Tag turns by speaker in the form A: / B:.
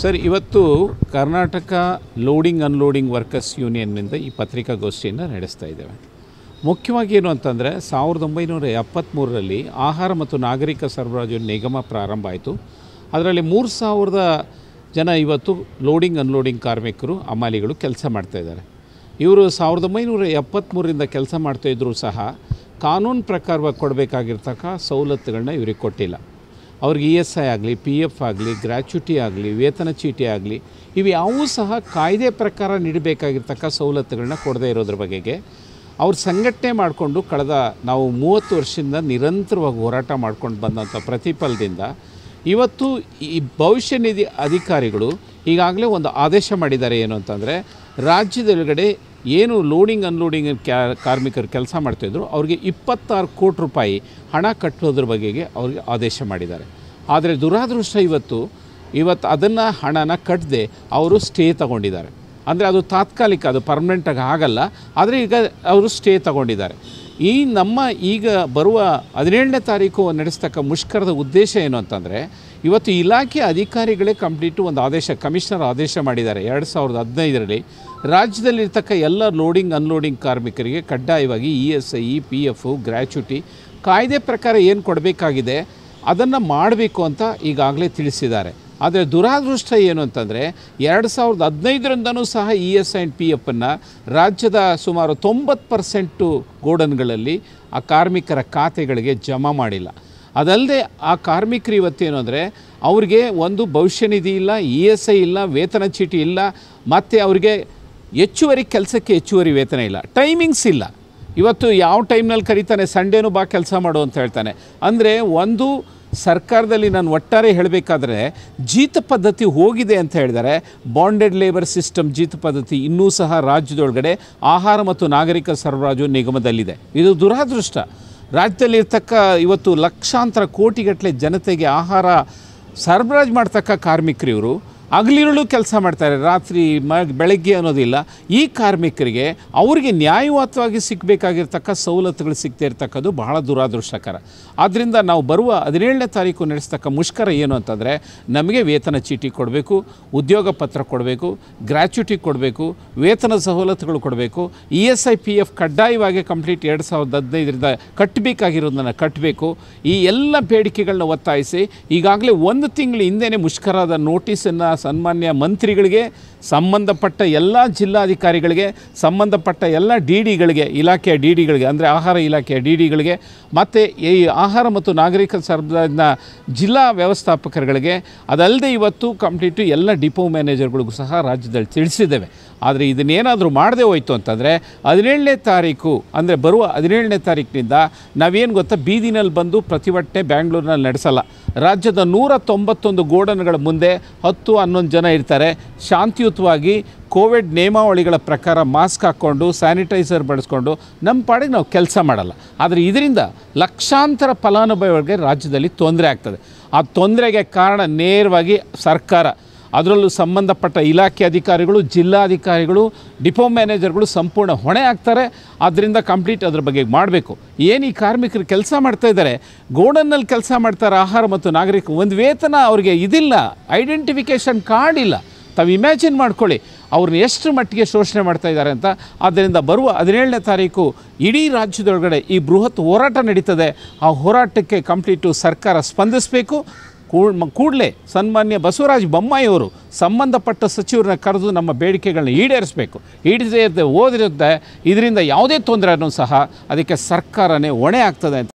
A: sir ಇವತ್ತು Karnataka loading unloading workers ಯೂನಿಯನ್ನಿಂದ ಈ ಪತ್ರಿಕಾಗೋಷ್ಠಿಯನ್ನು ನಡೆಸ್ತಾ ಇದ್ದೇವೆ ಮುಖ್ಯವಾಗಿ ಏನು ಅಂತಂದರೆ ಸಾವಿರದ ಒಂಬೈನೂರ ಎಪ್ಪತ್ತ್ಮೂರರಲ್ಲಿ ಆಹಾರ ಮತ್ತು ನಾಗರಿಕ ಸರಬರಾಜು ನಿಗಮ ಪ್ರಾರಂಭ ಆಯಿತು ಅದರಲ್ಲಿ ಮೂರು ಸಾವಿರದ ಜನ ಇವತ್ತು ಲೋಡಿಂಗ್ ಅನ್ಲೋಡಿಂಗ್ ಕಾರ್ಮಿಕರು ಅಮಾಲಿಗಳು ಕೆಲಸ ಮಾಡ್ತಾಯಿದ್ದಾರೆ ಇವರು ಸಾವಿರದ ಒಂಬೈನೂರ ಎಪ್ಪತ್ತ್ಮೂರಿಂದ ಕೆಲಸ ಮಾಡ್ತಾಯಿದ್ರು ಸಹ ಕಾನೂನು ಪ್ರಕಾರವಾಗಿ ಕೊಡಬೇಕಾಗಿರ್ತಕ್ಕ ಸವಲತ್ತುಗಳನ್ನ ಇವರಿಗೆ ಕೊಟ್ಟಿಲ್ಲ ಅವ್ರಿಗೆ ಇ e ಎಸ್ ಐ ಆಗಲಿ ಪಿ ಎಫ್ ಆಗಲಿ ಗ್ರ್ಯಾಚ್ಯುಟಿ ಆಗಲಿ ವೇತನ ಚೀಟಿ ಆಗಲಿ ಯಾವೂ ಸಹ ಕಾಯ್ದೆ ಪ್ರಕಾರ ನೀಡಬೇಕಾಗಿರ್ತಕ್ಕ ಸವಲತ್ತುಗಳನ್ನ ಕೊಡದೇ ಇರೋದ್ರ ಬಗೆಗೆ ಅವ್ರು ಸಂಘಟನೆ ಮಾಡಿಕೊಂಡು ಕಳೆದ ನಾವು ಮೂವತ್ತು ವರ್ಷದಿಂದ ನಿರಂತರವಾಗಿ ಹೋರಾಟ ಮಾಡ್ಕೊಂಡು ಬಂದಂಥ ಪ್ರತಿಫಲದಿಂದ ಇವತ್ತು ಈ ಭವಿಷ್ಯ ನಿಧಿ ಅಧಿಕಾರಿಗಳು ಈಗಾಗಲೇ ಒಂದು ಆದೇಶ ಮಾಡಿದ್ದಾರೆ ಏನು ಅಂತಂದರೆ ರಾಜ್ಯದೊಳಗಡೆ ಏನು ಲೋಡಿಂಗ್ ಅನ್ಲೋಡಿಂಗ್ ಕ್ಯಾ ಕಾರ್ಮಿಕರು ಕೆಲಸ ಮಾಡ್ತಾಯಿದ್ರು ಅವರಿಗೆ ಇಪ್ಪತ್ತಾರು ಕೋಟಿ ರೂಪಾಯಿ ಹಣ ಕಟ್ಟೋದ್ರ ಬಗೆಗೆ ಅವ್ರಿಗೆ ಆದೇಶ ಮಾಡಿದ್ದಾರೆ ಆದರೆ ದುರಾದೃಷ್ಟ ಇವತ್ತು ಇವತ್ತು ಅದನ್ನು ಹಣನ ಕಟ್ಟದೆ ಅವರು ಸ್ಟೇ ತಗೊಂಡಿದ್ದಾರೆ ಅಂದರೆ ಅದು ತಾತ್ಕಾಲಿಕ ಅದು ಪರ್ಮನೆಂಟಾಗಿ ಆಗಲ್ಲ ಆದರೆ ಈಗ ಅವರು ಸ್ಟೇ ತಗೊಂಡಿದ್ದಾರೆ ಈ ನಮ್ಮ ಈಗ ಬರುವ ಹದಿನೇಳನೇ ತಾರೀಕು ನಡೆಸ್ತಕ್ಕ ಮುಷ್ಕರದ ಉದ್ದೇಶ ಏನು ಅಂತಂದರೆ ಇವತ್ತು ಇಲಾಖೆ ಅಧಿಕಾರಿಗಳೇ ಕಂಪ್ಲೀಟು ಒಂದು ಆದೇಶ ಕಮಿಷನರ್ ಆದೇಶ ಮಾಡಿದ್ದಾರೆ ಎರಡು ಸಾವಿರದ ಹದಿನೈದರಲ್ಲಿ ರಾಜ್ಯದಲ್ಲಿರ್ತಕ್ಕ ಎಲ್ಲ ಲೋಡಿಂಗ್ ಅನ್ಲೋಡಿಂಗ್ ಕಾರ್ಮಿಕರಿಗೆ ಕಡ್ಡಾಯವಾಗಿ E S I E P F gratuity ಕಾಯ್ದೆ ಪ್ರಕಾರ ಏನು ಕೊಡಬೇಕಾಗಿದೆ ಅದನ್ನು ಮಾಡಬೇಕು ಅಂತ ಈಗಾಗಲೇ ತಿಳಿಸಿದ್ದಾರೆ ಆದರೆ ದುರಾದೃಷ್ಟ ಏನು ಅಂತಂದರೆ ಎರಡು ಸಾವಿರದ ಹದಿನೈದರಿಂದನೂ ಸಹ ಇ ಎಸ್ ಆ್ಯಂಡ್ ಪಿ ಎಫನ್ನು ರಾಜ್ಯದ ಸುಮಾರು ತೊಂಬತ್ತು ಪರ್ಸೆಂಟು ಗೋಡನ್ಗಳಲ್ಲಿ ಆ ಕಾರ್ಮಿಕರ ಖಾತೆಗಳಿಗೆ ಜಮಾ ಮಾಡಿಲ್ಲ ಅದಲ್ಲದೆ ಆ ಕಾರ್ಮಿಕರು ಇವತ್ತೇನು ಅಂದರೆ ಅವ್ರಿಗೆ ಒಂದು ಭವಿಷ್ಯ ನಿಧಿ ಇಲ್ಲ ಇ ಎಸ್ ಐ ಇಲ್ಲ ವೇತನ ಚೀಟಿ ಇಲ್ಲ ಮತ್ತು ಅವರಿಗೆ ಹೆಚ್ಚುವರಿ ಕೆಲಸಕ್ಕೆ ಹೆಚ್ಚುವರಿ ವೇತನ ಇಲ್ಲ ಟೈಮಿಂಗ್ಸ್ ಇಲ್ಲ ಇವತ್ತು ಯಾವ ಟೈಮ್ನಲ್ಲಿ ಕರೀತಾನೆ ಸಂಡೇನೂ ಬಾ ಕೆಲಸ ಮಾಡು ಅಂತ ಹೇಳ್ತಾನೆ ಅಂದರೆ ಒಂದು ಸರ್ಕಾರದಲ್ಲಿ ನಾನು ಒಟ್ಟಾರೆ ಹೇಳಬೇಕಾದ್ರೆ ಜೀತ ಪದ್ಧತಿ ಹೋಗಿದೆ ಅಂತ ಹೇಳಿದರೆ ಬಾಂಡೆಡ್ ಲೇಬರ್ ಸಿಸ್ಟಮ್ ಜೀತ ಪದ್ಧತಿ ಇನ್ನೂ ಸಹ ರಾಜ್ಯದೊಳಗಡೆ ಆಹಾರ ಮತ್ತು ನಾಗರಿಕ ಸರಬರಾಜು ನಿಗಮದಲ್ಲಿದೆ ಇದು ದುರಾದೃಷ್ಟ ರಾಜ್ಯದಲ್ಲಿರ್ತಕ್ಕ ಇವತ್ತು ಲಕ್ಷಾಂತರ ಕೋಟಿಗಟ್ಟಲೆ ಜನತೆಗೆ ಆಹಾರ ಸರಬರಾಜು ಮಾಡ್ತಕ್ಕ ಕಾರ್ಮಿಕರಿವರು ಹಗಲಿರುಳು ಕೆಲಸ ಮಾಡ್ತಾರೆ ರಾತ್ರಿ ಮ ಬೆಳಗ್ಗೆ ಅನ್ನೋದಿಲ್ಲ ಈ ಕಾರ್ಮಿಕರಿಗೆ ಅವರಿಗೆ ನ್ಯಾಯಯುತವಾಗಿ ಸಿಗಬೇಕಾಗಿರ್ತಕ್ಕ ಸವಲತ್ತುಗಳು ಸಿಗದೇ ಇರ್ತಕ್ಕದ್ದು ಬಹಳ ದುರಾದೃಷ್ಟಕರ ಆದ್ದರಿಂದ ನಾವು ಬರುವ ಹದಿನೇಳನೇ ತಾರೀಕು ನಡೆಸ್ತಕ್ಕ ಮುಷ್ಕರ ಏನು ಅಂತಂದರೆ ನಮಗೆ ವೇತನ ಚೀಟಿ ಕೊಡಬೇಕು ಉದ್ಯೋಗ ಪತ್ರ ಕೊಡಬೇಕು ಗ್ರ್ಯಾಚ್ಯುಟಿ ಕೊಡಬೇಕು ವೇತನ ಸವಲತ್ತುಗಳು ಕೊಡಬೇಕು E S I P F ಕಡ್ಡಾಯವಾಗಿ ಕಂಪ್ಲೀಟ್ ಎರಡು ಸಾವಿರದ ಹದಿನೈದರಿಂದ ಕಟ್ಟಬೇಕಾಗಿರೋದನ್ನು ಕಟ್ಟಬೇಕು ಈ ಎಲ್ಲ ಬೇಡಿಕೆಗಳನ್ನ ಒತ್ತಾಯಿಸಿ ಈಗಾಗಲೇ ಒಂದು ತಿಂಗಳು ಹಿಂದೆಯೇ ಮುಷ್ಕರದ ನೋಟಿಸನ್ನು ಸನ್ಮಾನ್ಯ ಮಂತ್ರಿಗಳಿಗೆ ಸಂಬಂಧಪಟ್ಟ ಎಲ್ಲ ಜಿಲ್ಲಾಧಿಕಾರಿಗಳಿಗೆ ಸಂಬಂಧಪಟ್ಟ ಎಲ್ಲ ಡಿ ಡಿಗಳಿಗೆ ಇಲಾಖೆಯ ಡಿ ಡಿಗಳಿಗೆ ಅಂದರೆ ಆಹಾರ ಇಲಾಖೆಯ ಡಿ ಡಿಗಳಿಗೆ ಮತ್ತು ಈ ಆಹಾರ ಮತ್ತು ನಾಗರಿಕ ಸರಬರಾಜಿನ ಜಿಲ್ಲಾ ವ್ಯವಸ್ಥಾಪಕರುಗಳಿಗೆ ಅದಲ್ಲದೆ ಇವತ್ತು ಕಂಪ್ಲೀಟು ಎಲ್ಲ ಡಿಪೋ ಮ್ಯಾನೇಜರ್ಗಳಿಗೂ ಸಹ ರಾಜ್ಯದಲ್ಲಿ ತಿಳಿಸಿದ್ದೇವೆ ಆದರೆ ಇದನ್ನೇನಾದರೂ ಮಾಡದೆ ಹೋಯಿತು ಅಂತಂದರೆ ಹದಿನೇಳನೇ ತಾರೀಕು ಅಂದರೆ ಬರುವ ಹದಿನೇಳನೇ ತಾರೀಕಿನಿಂದ ನಾವೇನು ಗೊತ್ತಾ ಬೀದಿನಲ್ಲಿ ಬಂದು ಪ್ರತಿಭಟನೆ ಬ್ಯಾಂಗ್ಳೂರಿನಲ್ಲಿ ನಡೆಸಲ್ಲ ರಾಜ್ಯದ ನೂರ ತೊಂಬತ್ತೊಂದು ಗೋಡನ್ಗಳ ಮುಂದೆ ಹತ್ತು ಹನ್ನೊಂದು ಜನ ಇರ್ತಾರೆ ಶಾಂತಿಯುತವಾಗಿ ಕೋವಿಡ್ ನಿಯಮಾವಳಿಗಳ ಪ್ರಕಾರ ಮಾಸ್ಕ್ ಹಾಕ್ಕೊಂಡು ಸ್ಯಾನಿಟೈಸರ್ ಬಳಸ್ಕೊಂಡು ನಮ್ಮ ಪಾಡಿಗೆ ನಾವು ಕೆಲಸ ಮಾಡಲ್ಲ ಆದರೆ ಇದರಿಂದ ಲಕ್ಷಾಂತರ ಫಲಾನುಭವಿಗಳಿಗೆ ರಾಜ್ಯದಲ್ಲಿ ತೊಂದರೆ ಆಗ್ತದೆ ಆ ತೊಂದರೆಗೆ ಕಾರಣ ನೇರವಾಗಿ ಸರ್ಕಾರ ಅದರಲ್ಲೂ ಸಂಬಂಧಪಟ್ಟ ಇಲಾಖೆ ಅಧಿಕಾರಿಗಳು ಜಿಲ್ಲಾಧಿಕಾರಿಗಳು ಡಿಪೋ ಮ್ಯಾನೇಜರ್ಗಳು ಸಂಪೂರ್ಣ ಹೊಣೆ ಆಗ್ತಾರೆ ಆದ್ದರಿಂದ ಕಂಪ್ಲೀಟ್ ಅದ್ರ ಬಗ್ಗೆ ಮಾಡಬೇಕು ಏನು ಈ ಕಾರ್ಮಿಕರು ಕೆಲಸ ಮಾಡ್ತಾ ಇದ್ದಾರೆ ಗೋಡನ್ನಲ್ಲಿ ಕೆಲಸ ಮಾಡ್ತಾರೆ ಆಹಾರ ಮತ್ತು ನಾಗರಿಕ ಒಂದು ವೇತನ ಅವರಿಗೆ ಇದಿಲ್ಲ ಐಡೆಂಟಿಫಿಕೇಷನ್ ಕಾರ್ಡ್ ಇಲ್ಲ ತಾವು ಇಮ್ಯಾಜಿನ್ ಮಾಡ್ಕೊಳ್ಳಿ ಅವ್ರನ್ನ ಎಷ್ಟು ಮಟ್ಟಿಗೆ ಶೋಷಣೆ ಮಾಡ್ತಾ ಇದ್ದಾರೆ ಅಂತ ಆದ್ದರಿಂದ ಬರುವ ಹದಿನೇಳನೇ ತಾರೀಕು ಇಡೀ ರಾಜ್ಯದೊಳಗಡೆ ಈ ಬೃಹತ್ ಹೋರಾಟ ನಡೀತದೆ ಆ ಹೋರಾಟಕ್ಕೆ ಕಂಪ್ಲೀಟು ಸರ್ಕಾರ ಸ್ಪಂದಿಸಬೇಕು ಕೂಡ ಕೂಡಲೇ ಸನ್ಮಾನ್ಯ ಬಸವರಾಜ ಬೊಮ್ಮಾಯಿಯವರು ಸಂಬಂಧಪಟ್ಟ ಸಚಿವರನ್ನ ಕರೆದು ನಮ್ಮ ಬೇಡಿಕೆಗಳನ್ನ ಈಡೇರಿಸಬೇಕು ಈಡೇರಿದ್ದೆ ಹೋದಿರುತ್ತೆ ಇದರಿಂದ ಯಾವುದೇ ತೊಂದರೆನೂ ಸಹ ಅದಕ್ಕೆ ಸರ್ಕಾರನೇ ಹೊಣೆ ಆಗ್ತದೆ ಅಂತ